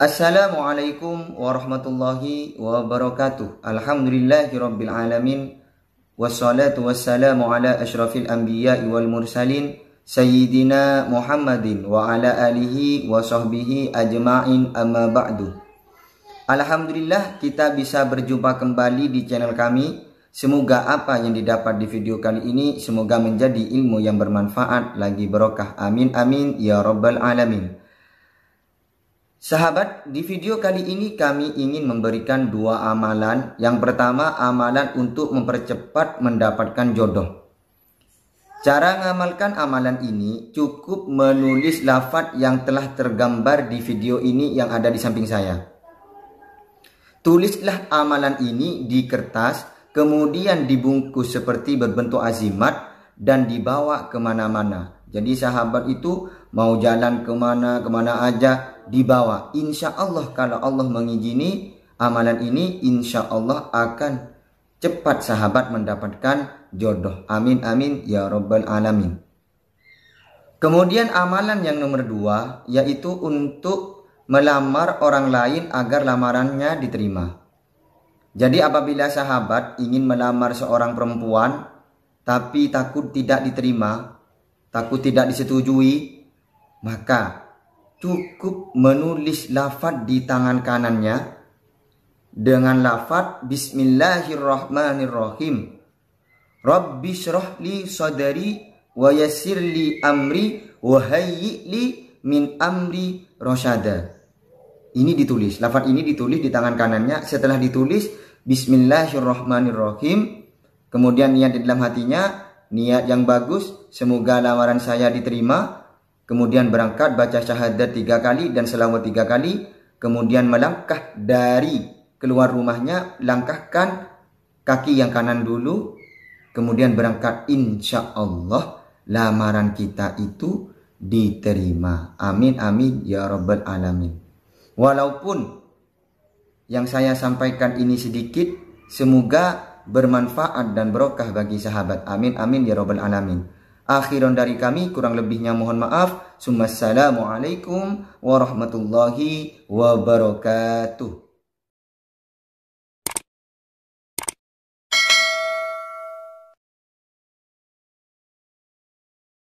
Assalamualaikum warahmatullahi wabarakatuh. Alhamdulillahi rabbil alamin. Wassalatu wassalamu ala asyrafil anbiya wal mursalin sayyidina Muhammadin wa ala alihi wa sahbihi ajma'in amma ba'du. Alhamdulillah kita bisa berjumpa kembali di channel kami. Semoga apa yang didapat di video kali ini semoga menjadi ilmu yang bermanfaat lagi berokah. Amin amin ya rabbal alamin. Sahabat, di video kali ini kami ingin memberikan dua amalan. Yang pertama, amalan untuk mempercepat mendapatkan jodoh. Cara mengamalkan amalan ini cukup menulis lafat yang telah tergambar di video ini yang ada di samping saya. Tulislah amalan ini di kertas, kemudian dibungkus seperti berbentuk azimat dan dibawa kemana-mana. Jadi sahabat itu mau jalan kemana-kemana aja di bawah, Insya Allah kalau Allah mengizini amalan ini insya Allah akan cepat sahabat mendapatkan jodoh. Amin amin ya robbal alamin. Kemudian amalan yang nomor dua yaitu untuk melamar orang lain agar lamarannya diterima. Jadi apabila sahabat ingin melamar seorang perempuan tapi takut tidak diterima, takut tidak disetujui, maka cukup menulis lafad di tangan kanannya dengan lafad Bismillahirrahmanirrahim. Rabbi syrah li sadari wa li amri wa li min amri rasyada. Ini ditulis, lafad ini ditulis di tangan kanannya. Setelah ditulis, Bismillahirrahmanirrahim. Kemudian niat di dalam hatinya, niat yang bagus, semoga lamaran saya diterima kemudian berangkat baca syahadat tiga kali dan selama tiga kali, kemudian melangkah dari keluar rumahnya, langkahkan kaki yang kanan dulu, kemudian berangkat insya Allah lamaran kita itu diterima. Amin, amin, ya Rabbal Alamin. Walaupun yang saya sampaikan ini sedikit, semoga bermanfaat dan berokah bagi sahabat. Amin, amin, ya Rabbal Alamin. Akhiran dari kami, kurang lebihnya mohon maaf. Assalamualaikum warahmatullahi wabarakatuh.